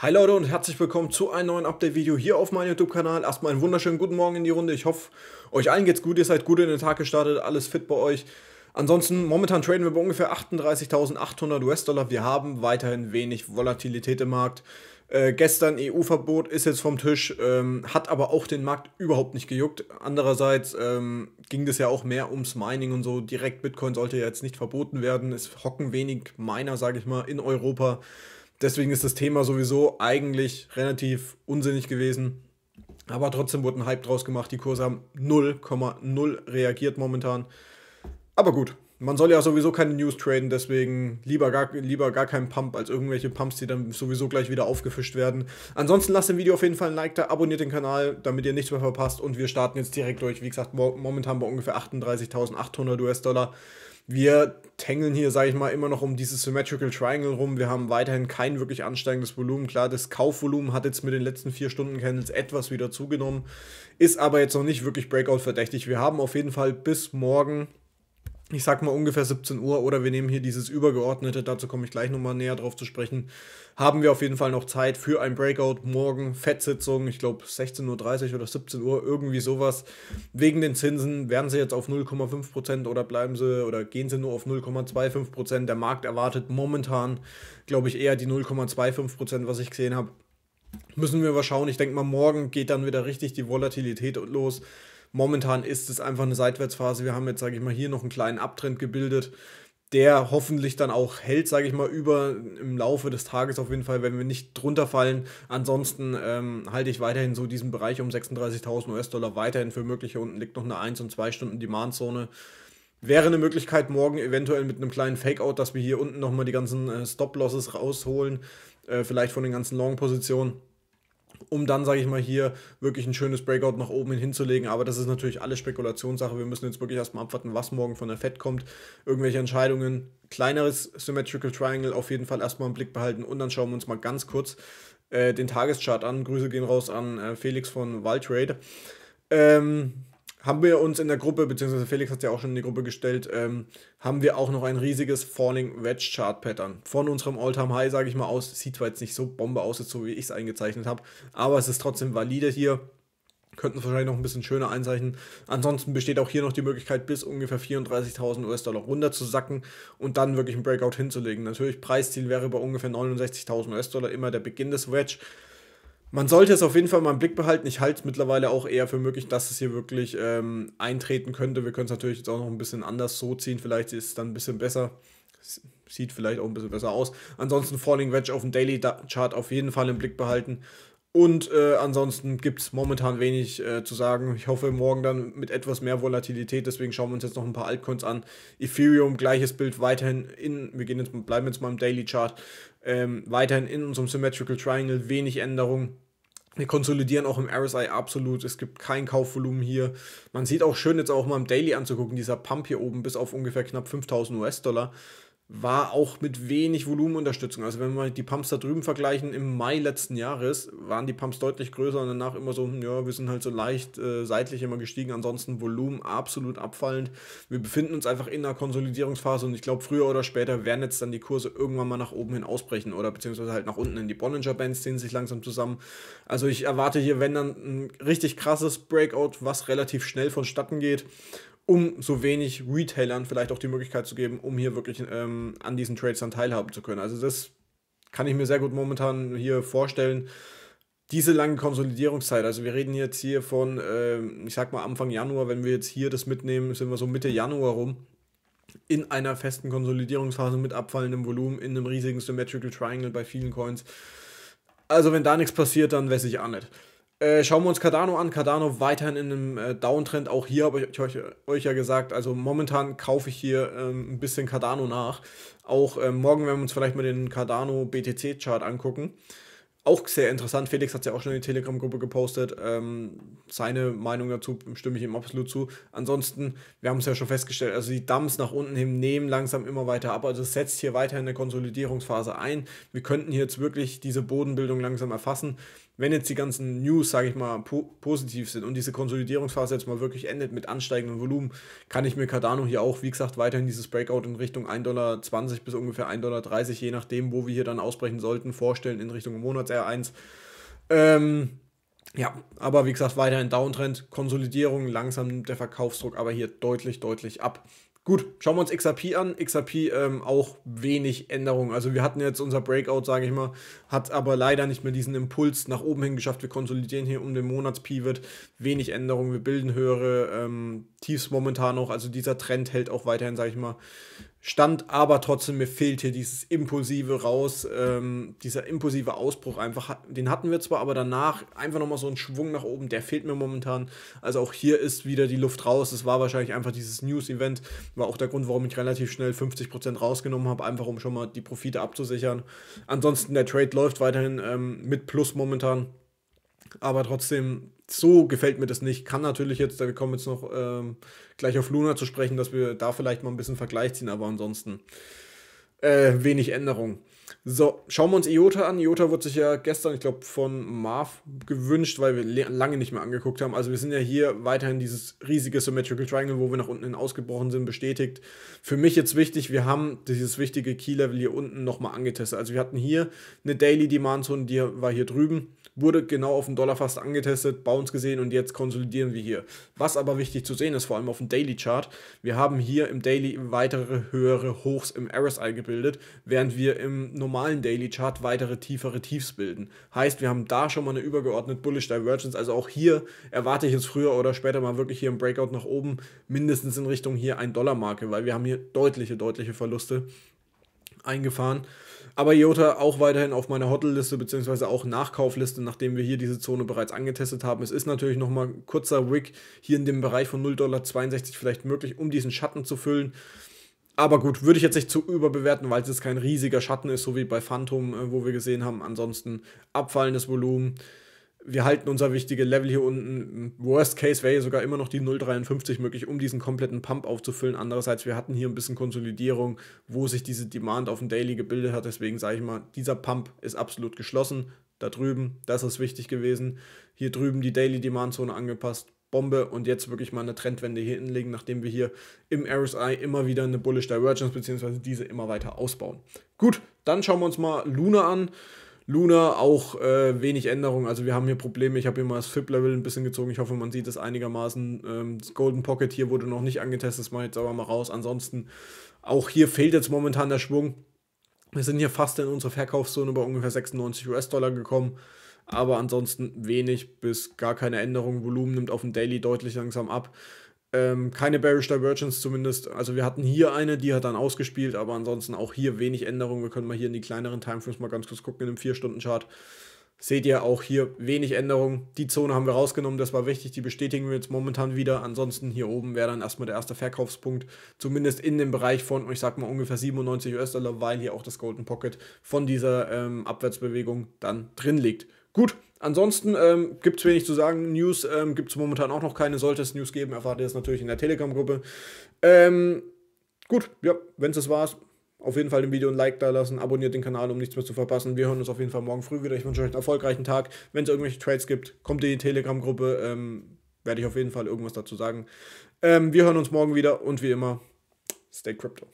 Hi Leute und herzlich willkommen zu einem neuen Update-Video hier auf meinem YouTube-Kanal. Erstmal einen wunderschönen guten Morgen in die Runde. Ich hoffe, euch allen geht's gut, ihr seid gut in den Tag gestartet, alles fit bei euch. Ansonsten, momentan traden wir bei ungefähr 38.800 US-Dollar. Wir haben weiterhin wenig Volatilität im Markt. Äh, gestern EU-Verbot ist jetzt vom Tisch, ähm, hat aber auch den Markt überhaupt nicht gejuckt. Andererseits ähm, ging das ja auch mehr ums Mining und so. Direkt Bitcoin sollte ja jetzt nicht verboten werden. Es hocken wenig Miner, sage ich mal, in Europa. Deswegen ist das Thema sowieso eigentlich relativ unsinnig gewesen. Aber trotzdem wurde ein Hype draus gemacht. Die Kurse haben 0,0 reagiert momentan. Aber gut, man soll ja sowieso keine News traden, deswegen lieber gar, lieber gar keinen Pump als irgendwelche Pumps, die dann sowieso gleich wieder aufgefischt werden. Ansonsten lasst dem Video auf jeden Fall ein Like da, abonniert den Kanal, damit ihr nichts mehr verpasst und wir starten jetzt direkt durch. Wie gesagt, momentan bei ungefähr 38.800 US-Dollar. Wir tangeln hier, sage ich mal, immer noch um dieses Symmetrical Triangle rum. Wir haben weiterhin kein wirklich ansteigendes Volumen. Klar, das Kaufvolumen hat jetzt mit den letzten vier Stunden Candles etwas wieder zugenommen, ist aber jetzt noch nicht wirklich Breakout verdächtig. Wir haben auf jeden Fall bis morgen ich sag mal ungefähr 17 Uhr oder wir nehmen hier dieses übergeordnete, dazu komme ich gleich nochmal näher drauf zu sprechen, haben wir auf jeden Fall noch Zeit für ein Breakout morgen, Fettsitzung, ich glaube 16.30 Uhr oder 17 Uhr, irgendwie sowas. Wegen den Zinsen werden sie jetzt auf 0,5% oder bleiben sie oder gehen sie nur auf 0,25%. Der Markt erwartet momentan, glaube ich, eher die 0,25%, was ich gesehen habe. Müssen wir mal schauen. Ich denke mal, morgen geht dann wieder richtig die Volatilität los. Momentan ist es einfach eine Seitwärtsphase. Wir haben jetzt, sage ich mal, hier noch einen kleinen Abtrend gebildet, der hoffentlich dann auch hält, sage ich mal, über im Laufe des Tages auf jeden Fall, wenn wir nicht drunter fallen. Ansonsten ähm, halte ich weiterhin so diesen Bereich um 36.000 US-Dollar weiterhin für möglich. Hier unten liegt noch eine 1 und 2 Stunden Demand-Zone. Wäre eine Möglichkeit, morgen eventuell mit einem kleinen Fake-Out, dass wir hier unten nochmal die ganzen äh, Stop-Losses rausholen, äh, vielleicht von den ganzen Long-Positionen um dann, sage ich mal, hier wirklich ein schönes Breakout nach oben hin hinzulegen. Aber das ist natürlich alles Spekulationssache. Wir müssen jetzt wirklich erstmal abwarten, was morgen von der Fed kommt. Irgendwelche Entscheidungen, kleineres Symmetrical Triangle auf jeden Fall erstmal im Blick behalten und dann schauen wir uns mal ganz kurz äh, den Tageschart an. Grüße gehen raus an äh, Felix von Waldtrade. Ähm, haben wir uns in der Gruppe, beziehungsweise Felix hat es ja auch schon in die Gruppe gestellt, ähm, haben wir auch noch ein riesiges Falling Wedge Chart Pattern. Von unserem All-Time High, sage ich mal, aus. Sieht zwar jetzt nicht so Bombe aus, so wie ich es eingezeichnet habe, aber es ist trotzdem valide hier. Könnten es wahrscheinlich noch ein bisschen schöner einzeichnen. Ansonsten besteht auch hier noch die Möglichkeit, bis ungefähr 34.000 US-Dollar runter zu sacken und dann wirklich einen Breakout hinzulegen. Natürlich, Preisziel wäre bei ungefähr 69.000 US-Dollar immer der Beginn des Wedge man sollte es auf jeden Fall mal im Blick behalten. Ich halte es mittlerweile auch eher für möglich, dass es hier wirklich ähm, eintreten könnte. Wir können es natürlich jetzt auch noch ein bisschen anders so ziehen. Vielleicht ist es dann ein bisschen besser. Sieht vielleicht auch ein bisschen besser aus. Ansonsten Falling Wedge auf dem Daily Chart auf jeden Fall im Blick behalten. Und äh, ansonsten gibt es momentan wenig äh, zu sagen. Ich hoffe morgen dann mit etwas mehr Volatilität. Deswegen schauen wir uns jetzt noch ein paar Altcoins an. Ethereum, gleiches Bild weiterhin in. Wir gehen jetzt, bleiben jetzt mal im Daily Chart. Ähm, weiterhin in unserem Symmetrical Triangle wenig Änderung. Wir konsolidieren auch im RSI absolut. Es gibt kein Kaufvolumen hier. Man sieht auch schön jetzt auch mal im Daily anzugucken, dieser Pump hier oben bis auf ungefähr knapp 5000 US-Dollar war auch mit wenig Volumenunterstützung. Also wenn wir die Pumps da drüben vergleichen, im Mai letzten Jahres waren die Pumps deutlich größer und danach immer so, ja, wir sind halt so leicht äh, seitlich immer gestiegen, ansonsten Volumen absolut abfallend. Wir befinden uns einfach in einer Konsolidierungsphase und ich glaube, früher oder später werden jetzt dann die Kurse irgendwann mal nach oben hin ausbrechen oder beziehungsweise halt nach unten in die Bollinger Bands ziehen sich langsam zusammen. Also ich erwarte hier, wenn dann ein richtig krasses Breakout, was relativ schnell vonstatten geht um so wenig Retailern vielleicht auch die Möglichkeit zu geben, um hier wirklich ähm, an diesen Trades dann teilhaben zu können. Also das kann ich mir sehr gut momentan hier vorstellen. Diese lange Konsolidierungszeit, also wir reden jetzt hier von, äh, ich sag mal Anfang Januar, wenn wir jetzt hier das mitnehmen, sind wir so Mitte Januar rum, in einer festen Konsolidierungsphase mit abfallendem Volumen, in einem riesigen Symmetrical Triangle bei vielen Coins. Also wenn da nichts passiert, dann weiß ich auch nicht. Äh, schauen wir uns Cardano an. Cardano weiterhin in einem äh, Downtrend. Auch hier habe ich euch, euch, ja gesagt, also momentan kaufe ich hier ähm, ein bisschen Cardano nach. Auch äh, morgen werden wir uns vielleicht mal den Cardano BTC-Chart angucken. Auch sehr interessant. Felix hat es ja auch schon in die Telegram-Gruppe gepostet. Ähm, seine Meinung dazu stimme ich ihm absolut zu. Ansonsten, wir haben es ja schon festgestellt, also die Dumps nach unten hin nehmen langsam immer weiter ab. Also es setzt hier weiterhin eine Konsolidierungsphase ein. Wir könnten hier jetzt wirklich diese Bodenbildung langsam erfassen wenn jetzt die ganzen News, sage ich mal, po positiv sind und diese Konsolidierungsphase jetzt mal wirklich endet mit ansteigendem Volumen, kann ich mir Cardano hier auch, wie gesagt, weiterhin dieses Breakout in Richtung 1,20 Dollar bis ungefähr 1,30 Dollar, je nachdem, wo wir hier dann ausbrechen sollten, vorstellen in Richtung Monats R1. Ähm, ja, aber wie gesagt, weiterhin Downtrend, Konsolidierung, langsam nimmt der Verkaufsdruck aber hier deutlich, deutlich ab. Gut, schauen wir uns XRP an. XRP ähm, auch wenig Änderungen. Also wir hatten jetzt unser Breakout, sage ich mal, hat aber leider nicht mehr diesen Impuls nach oben hin geschafft. Wir konsolidieren hier um den Monats-Pivot. Wenig Änderungen, wir bilden höhere ähm, Tiefs momentan noch. Also dieser Trend hält auch weiterhin, sage ich mal, stand. Aber trotzdem, mir fehlt hier dieses impulsive Raus, ähm, dieser impulsive Ausbruch einfach. Den hatten wir zwar, aber danach einfach nochmal so einen Schwung nach oben, der fehlt mir momentan. Also auch hier ist wieder die Luft raus. Es war wahrscheinlich einfach dieses News-Event, war auch der Grund, warum ich relativ schnell 50% rausgenommen habe, einfach um schon mal die Profite abzusichern. Ansonsten, der Trade läuft weiterhin ähm, mit Plus momentan. Aber trotzdem, so gefällt mir das nicht. Kann natürlich jetzt, wir kommen jetzt noch ähm, gleich auf Luna zu sprechen, dass wir da vielleicht mal ein bisschen Vergleich ziehen, aber ansonsten äh, wenig Änderungen. So, schauen wir uns IOTA an. IOTA wurde sich ja gestern, ich glaube, von Marv gewünscht, weil wir lange nicht mehr angeguckt haben. Also wir sind ja hier weiterhin dieses riesige Symmetrical Triangle, wo wir nach unten hin ausgebrochen sind, bestätigt. Für mich jetzt wichtig, wir haben dieses wichtige Key-Level hier unten nochmal angetestet. Also wir hatten hier eine Daily Demand Zone, die war hier drüben, wurde genau auf den Dollar fast angetestet, bei uns gesehen und jetzt konsolidieren wir hier. Was aber wichtig zu sehen ist, vor allem auf dem Daily Chart, wir haben hier im Daily weitere höhere Hochs im RSI bildet, während wir im normalen Daily Chart weitere tiefere Tiefs bilden. Heißt, wir haben da schon mal eine übergeordnete Bullish Divergence, also auch hier erwarte ich jetzt früher oder später mal wirklich hier im Breakout nach oben, mindestens in Richtung hier 1 Dollar Marke, weil wir haben hier deutliche, deutliche Verluste eingefahren. Aber IOTA auch weiterhin auf meiner Hotel-Liste beziehungsweise auch Nachkaufliste, nachdem wir hier diese Zone bereits angetestet haben. Es ist natürlich nochmal ein kurzer Wick hier in dem Bereich von 0,62 vielleicht möglich, um diesen Schatten zu füllen. Aber gut, würde ich jetzt nicht zu überbewerten, weil es kein riesiger Schatten ist, so wie bei Phantom, äh, wo wir gesehen haben. Ansonsten abfallendes Volumen. Wir halten unser wichtige Level hier unten. Worst Case wäre hier sogar immer noch die 0,53 möglich, um diesen kompletten Pump aufzufüllen. Andererseits, wir hatten hier ein bisschen Konsolidierung, wo sich diese Demand auf dem Daily gebildet hat. Deswegen sage ich mal, dieser Pump ist absolut geschlossen. Da drüben, das ist wichtig gewesen. Hier drüben die Daily Demand Zone angepasst Bombe und jetzt wirklich mal eine Trendwende hier hinlegen, nachdem wir hier im RSI immer wieder eine Bullish Divergence bzw. diese immer weiter ausbauen. Gut, dann schauen wir uns mal Luna an. Luna auch äh, wenig Änderung. Also wir haben hier Probleme. Ich habe hier mal das FIP-Level ein bisschen gezogen. Ich hoffe, man sieht es einigermaßen. Ähm, das Golden Pocket hier wurde noch nicht angetestet. Das mache ich jetzt aber mal raus. Ansonsten auch hier fehlt jetzt momentan der Schwung. Wir sind hier fast in unsere Verkaufszone bei ungefähr 96 US-Dollar gekommen aber ansonsten wenig bis gar keine Änderung. Volumen nimmt auf dem Daily deutlich langsam ab. Ähm, keine Bearish Divergence zumindest. Also wir hatten hier eine, die hat dann ausgespielt, aber ansonsten auch hier wenig Änderung. Wir können mal hier in die kleineren Timeframes mal ganz kurz gucken in dem 4-Stunden-Chart. Seht ihr auch hier wenig Änderung. Die Zone haben wir rausgenommen, das war wichtig, die bestätigen wir jetzt momentan wieder. Ansonsten hier oben wäre dann erstmal der erste Verkaufspunkt, zumindest in dem Bereich von, ich sag mal ungefähr 97 US-Dollar, weil hier auch das Golden Pocket von dieser ähm, Abwärtsbewegung dann drin liegt. Gut, ansonsten ähm, gibt es wenig zu sagen. News ähm, gibt es momentan auch noch keine. Sollte es News geben, erfahrt ihr es natürlich in der Telegram-Gruppe. Ähm, gut, ja, wenn es das war's, auf jeden Fall dem Video ein Like da lassen, abonniert den Kanal, um nichts mehr zu verpassen. Wir hören uns auf jeden Fall morgen früh wieder. Ich wünsche euch einen erfolgreichen Tag. Wenn es irgendwelche Trades gibt, kommt in die Telegram-Gruppe. Ähm, Werde ich auf jeden Fall irgendwas dazu sagen. Ähm, wir hören uns morgen wieder und wie immer, stay crypto.